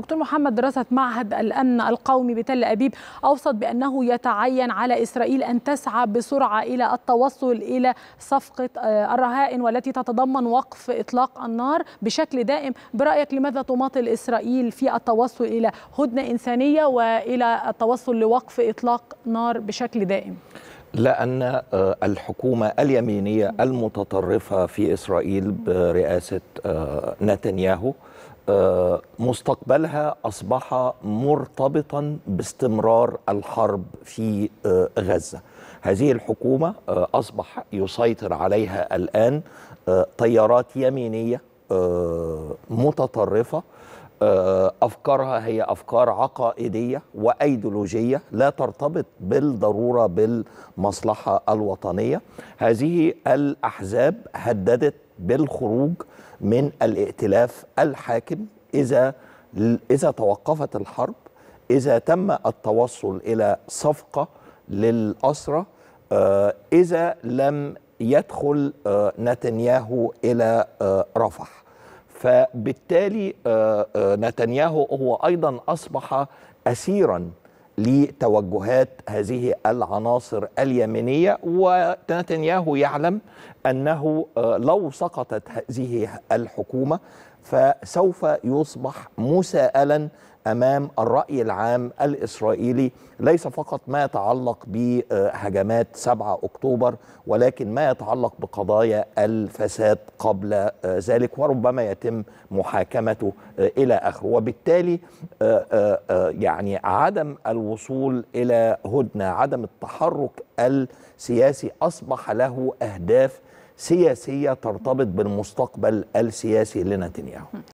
دكتور محمد دراسة معهد الأمن القومي بتل أبيب أوصت بأنه يتعين على إسرائيل أن تسعى بسرعة إلى التوصل إلى صفقة آه، الرهائن والتي تتضمن وقف إطلاق النار بشكل دائم برأيك لماذا تماطل إسرائيل في التوصل إلى هدنة إنسانية وإلى التوصل لوقف إطلاق نار بشكل دائم؟ لأن آه، الحكومة اليمينية المتطرفة في إسرائيل برئاسة آه، نتنياهو آه، مستقبلها اصبح مرتبطا باستمرار الحرب في آه، غزه. هذه الحكومه آه، اصبح يسيطر عليها الان تيارات يمينيه متطرفه آه، افكارها هي افكار عقائديه وايديولوجيه لا ترتبط بالضروره بالمصلحه الوطنيه هذه الاحزاب هددت بالخروج من الائتلاف الحاكم اذا اذا توقفت الحرب اذا تم التوصل الى صفقه للاسرى آه، اذا لم يدخل آه، نتنياهو الى رفح فبالتالي آه، آه، نتنياهو هو ايضا اصبح اسيرا لتوجهات هذه العناصر اليمينيه ونتنياهو يعلم انه آه، لو سقطت هذه الحكومه فسوف يصبح مساءلا امام الراي العام الاسرائيلي ليس فقط ما يتعلق بهجمات 7 اكتوبر ولكن ما يتعلق بقضايا الفساد قبل ذلك وربما يتم محاكمته الى اخره وبالتالي آه، آه، آه، يعني عدم الوصول الى هدنه عدم التحرك السياسي اصبح له اهداف سياسيه ترتبط بالمستقبل السياسي لنتنياهو